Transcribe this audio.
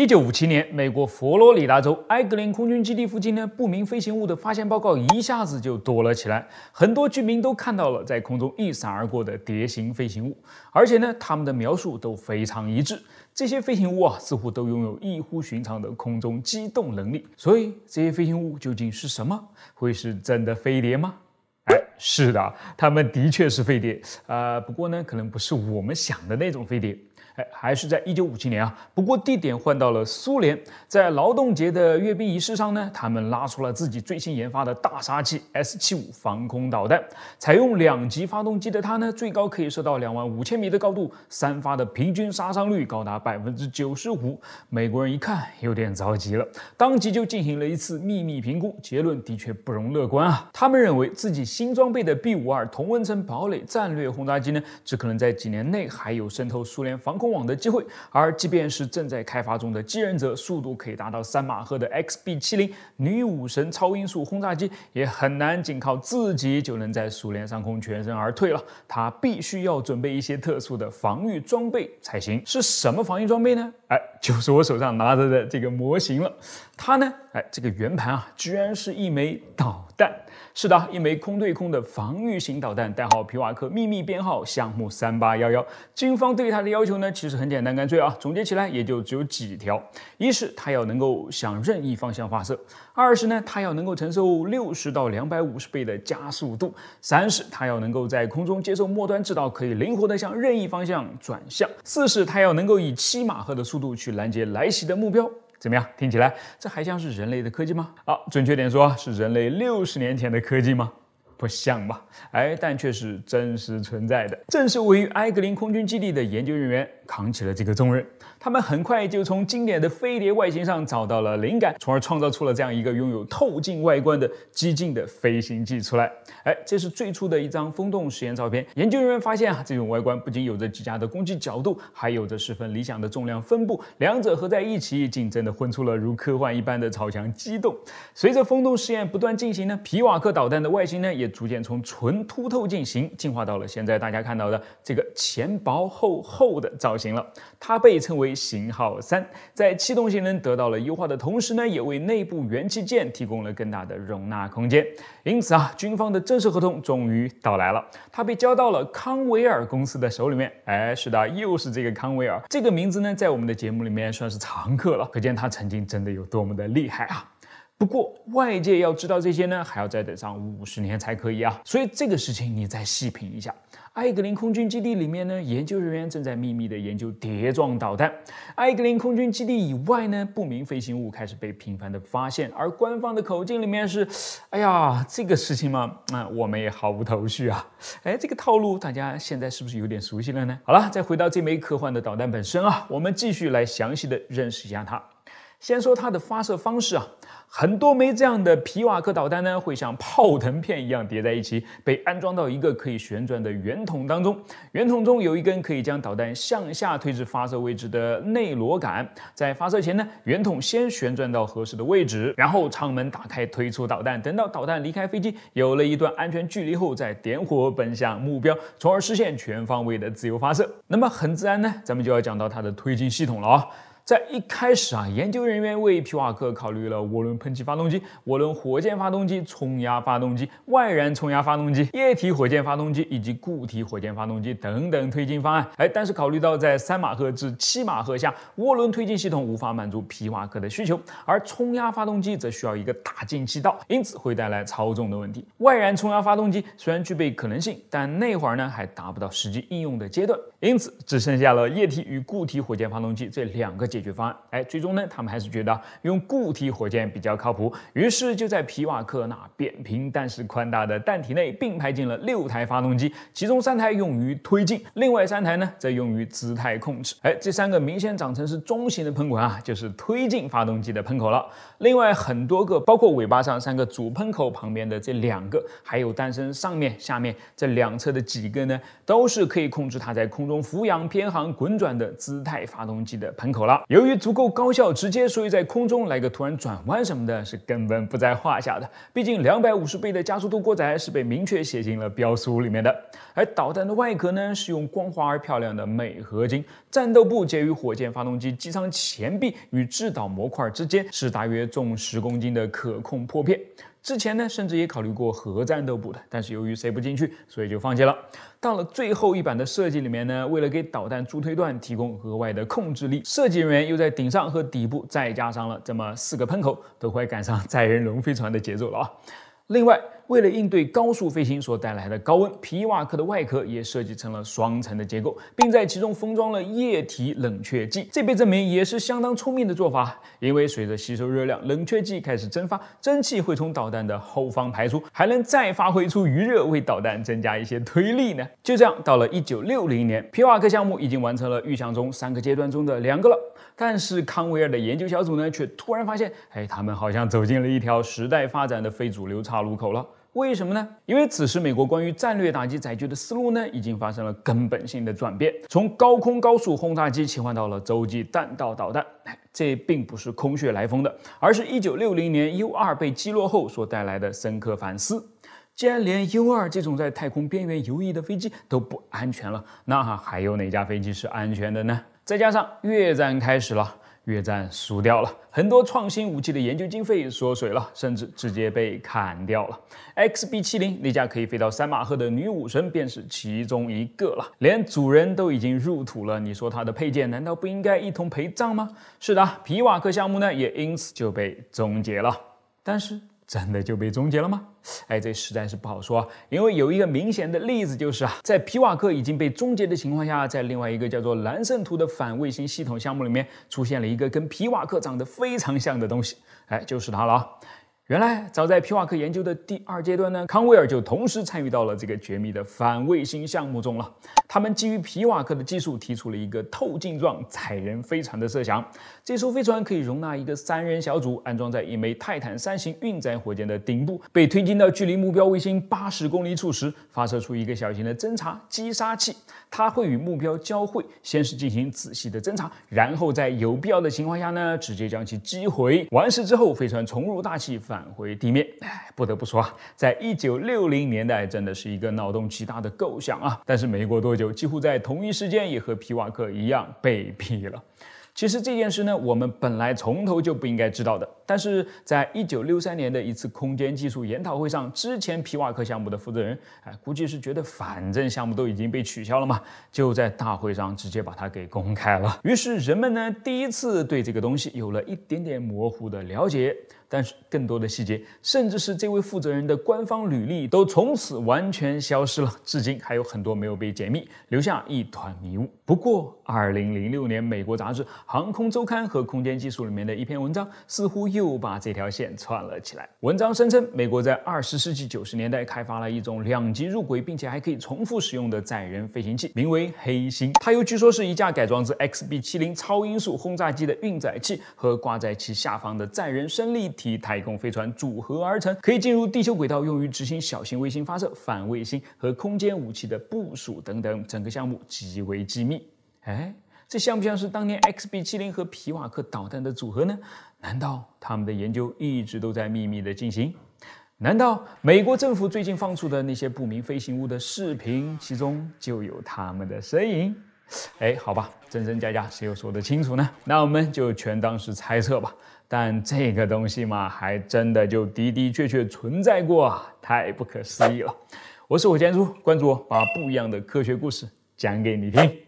一九五七年，美国佛罗里达州埃格林空军基地附近呢，不明飞行物的发现报告一下子就多了起来。很多居民都看到了在空中一闪而过的蝶形飞行物，而且呢，他们的描述都非常一致。这些飞行物啊，似乎都拥有异乎寻常的空中机动能力。所以，这些飞行物究竟是什么？会是真的飞碟吗？哎，是的，它们的确是飞碟啊，不过呢，可能不是我们想的那种飞碟。哎，还是在一九五七年啊，不过地点换到了苏联，在劳动节的阅兵仪式上呢，他们拉出了自己最新研发的大杀器 S 七五防空导弹，采用两级发动机的它呢，最高可以射到两万五千米的高度，三发的平均杀伤率高达百分之九十五。美国人一看有点着急了，当即就进行了一次秘密评估，结论的确不容乐观啊。他们认为自己新装备的 B 五二同温层堡垒战略轰炸机呢，只可能在几年内还有渗透苏联防空。网的机会，而即便是正在开发中的继任者，速度可以达到三马赫的 XB70 女武神超音速轰炸机，也很难仅靠自己就能在苏联上空全身而退了。它必须要准备一些特殊的防御装备才行。是什么防御装备呢？哎，就是我手上拿着的这个模型了。它呢，哎，这个圆盘啊，居然是一枚导。但是的，一枚空对空的防御型导弹，代号皮瓦克，秘密编号项目三八幺幺。军方对它的要求呢，其实很简单干脆啊，总结起来也就只有几条：一是它要能够向任意方向发射；二是呢，它要能够承受六十到两百五十倍的加速度；三是它要能够在空中接受末端制导，可以灵活的向任意方向转向；四是它要能够以七马赫的速度去拦截来袭的目标。怎么样？听起来，这还像是人类的科技吗？好，准确点说，是人类六十年前的科技吗？不像吧？哎，但却是真实存在的。正是位于埃格林空军基地的研究人员扛起了这个重任。他们很快就从经典的飞碟外形上找到了灵感，从而创造出了这样一个拥有透镜外观的激进的飞行器出来。哎，这是最初的一张风洞实验照片。研究人员发现啊，这种外观不仅有着极佳的攻击角度，还有着十分理想的重量分布，两者合在一起，竟真的混出了如科幻一般的超强机动。随着风洞试验不断进行呢，皮瓦克导弹的外形呢也。逐渐从纯凸透镜型进化到了现在大家看到的这个前薄后厚的造型了。它被称为型号三，在气动性能得到了优化的同时呢，也为内部元器件提供了更大的容纳空间。因此啊，军方的正式合同终于到来了，它被交到了康维尔公司的手里面。哎，是的，又是这个康维尔这个名字呢，在我们的节目里面算是常客了，可见他曾经真的有多么的厉害啊！不过，外界要知道这些呢，还要再等上五十年才可以啊。所以这个事情你再细品一下。艾格林空军基地里面呢，研究人员正在秘密的研究碟状导弹。艾格林空军基地以外呢，不明飞行物开始被频繁的发现，而官方的口径里面是：哎呀，这个事情嘛，啊，我们也毫无头绪啊。哎，这个套路大家现在是不是有点熟悉了呢？好了，再回到这枚科幻的导弹本身啊，我们继续来详细的认识一下它。先说它的发射方式啊，很多枚这样的皮瓦克导弹呢，会像泡腾片一样叠在一起，被安装到一个可以旋转的圆筒当中。圆筒中有一根可以将导弹向下推至发射位置的内螺杆。在发射前呢，圆筒先旋转到合适的位置，然后舱门打开推出导弹。等到导弹离开飞机，有了一段安全距离后，再点火奔向目标，从而实现全方位的自由发射。那么很自然呢，咱们就要讲到它的推进系统了啊。在一开始啊，研究人员为皮瓦克考虑了涡轮喷气发动机、涡轮火箭发动机、冲压发动机、外燃冲压发动机、液体火箭发动机以及固体火箭发动机等等推进方案。哎，但是考虑到在三马赫至七马赫下，涡轮推进系统无法满足皮瓦克的需求，而冲压发动机则需要一个大进气道，因此会带来超重的问题。外燃冲压发动机虽然具备可能性，但那会儿呢还达不到实际应用的阶段，因此只剩下了液体与固体火箭发动机这两个阶。解决方案，哎，最终呢，他们还是觉得用固体火箭比较靠谱，于是就在皮瓦克那扁平但是宽大的弹体内并排进了六台发动机，其中三台用于推进，另外三台呢，则用于姿态控制。哎，这三个明显长成是中型的喷管啊，就是推进发动机的喷口了。另外很多个，包括尾巴上三个主喷口旁边的这两个，还有诞身上面、下面这两侧的几个呢，都是可以控制它在空中俯仰、偏航、滚转的姿态发动机的喷口了。由于足够高效直接，所以在空中来个突然转弯什么的，是根本不在话下的。毕竟两百五十倍的加速度过载是被明确写进了标书里面的。而导弹的外壳呢，是用光滑而漂亮的镁合金。战斗部介于火箭发动机机舱前壁与制导模块之间，是大约重十公斤的可控破片。之前呢，甚至也考虑过核战斗部的，但是由于塞不进去，所以就放弃了。到了最后一版的设计里面呢，为了给导弹助推段提供额外的控制力，设计人员又在顶上和底部再加上了这么四个喷口，都快赶上载人龙飞船的节奏了啊！另外，为了应对高速飞行所带来的高温，皮瓦克的外壳也设计成了双层的结构，并在其中封装了液体冷却剂。这被证明也是相当聪明的做法，因为随着吸收热量，冷却剂开始蒸发，蒸汽会从导弹的后方排出，还能再发挥出余热，为导弹增加一些推力呢。就这样，到了一九六零年，皮瓦克项目已经完成了预想中三个阶段中的两个了。但是康维尔的研究小组呢，却突然发现，哎，他们好像走进了一条时代发展的非主流潮。大路口了，为什么呢？因为此时美国关于战略打击载具的思路呢，已经发生了根本性的转变，从高空高速轰炸机切换到了洲际弹道导弹。这并不是空穴来风的，而是一九六零年 U 二被击落后所带来的深刻反思。既然连 U 二这种在太空边缘游弋的飞机都不安全了，那还有哪架飞机是安全的呢？再加上越战开始了。越战输掉了，很多创新武器的研究经费缩水了，甚至直接被砍掉了。XB70 那架可以飞到三马赫的女武神便是其中一个了。连主人都已经入土了，你说它的配件难道不应该一同陪葬吗？是的，皮瓦克项目呢也因此就被终结了。但是。真的就被终结了吗？哎，这实在是不好说，因为有一个明显的例子就是啊，在皮瓦克已经被终结的情况下，在另外一个叫做蓝圣图的反卫星系统项目里面，出现了一个跟皮瓦克长得非常像的东西，哎，就是它了啊。原来，早在皮瓦克研究的第二阶段呢，康威尔就同时参与到了这个绝密的反卫星项目中了。他们基于皮瓦克的技术，提出了一个透镜状载人飞船的设想。这艘飞船可以容纳一个三人小组，安装在一枚泰坦三型运载火箭的顶部，被推进到距离目标卫星八十公里处时，发射出一个小型的侦察击杀器。它会与目标交会，先是进行仔细的侦察，然后在有必要的情况下呢，直接将其击毁。完事之后，飞船重入大气反。返回地面，哎，不得不说啊，在一九六零年代真的是一个脑洞极大的构想啊。但是没过多久，几乎在同一时间，也和皮瓦克一样被毙了。其实这件事呢，我们本来从头就不应该知道的。但是在一九六三年的一次空间技术研讨会上，之前皮瓦克项目的负责人，哎，估计是觉得反正项目都已经被取消了嘛，就在大会上直接把它给公开了。于是人们呢，第一次对这个东西有了一点点模糊的了解。但是更多的细节，甚至是这位负责人的官方履历，都从此完全消失了。至今还有很多没有被解密，留下一团迷雾。不过，二零零六年美国杂志《航空周刊》和《空间技术》里面的一篇文章，似乎又把这条线串了起来。文章声称，美国在二十世纪九十年代开发了一种两级入轨，并且还可以重复使用的载人飞行器，名为“黑星”。它又据说是一架改装自 XB-70 超音速轰炸机的运载器和挂在其下方的载人升力。体太空飞船组合而成，可以进入地球轨道，用于执行小型卫星发射、反卫星和空间武器的部署等等。整个项目极为机密。哎，这像不像是当年 XB70 和皮瓦克导弹的组合呢？难道他们的研究一直都在秘密的进行？难道美国政府最近放出的那些不明飞行物的视频，其中就有他们的身影？哎，好吧，真真假假，谁又说得清楚呢？那我们就全当是猜测吧。但这个东西嘛，还真的就的的确确存在过，太不可思议了。我是火箭叔，关注我，把不一样的科学故事讲给你听。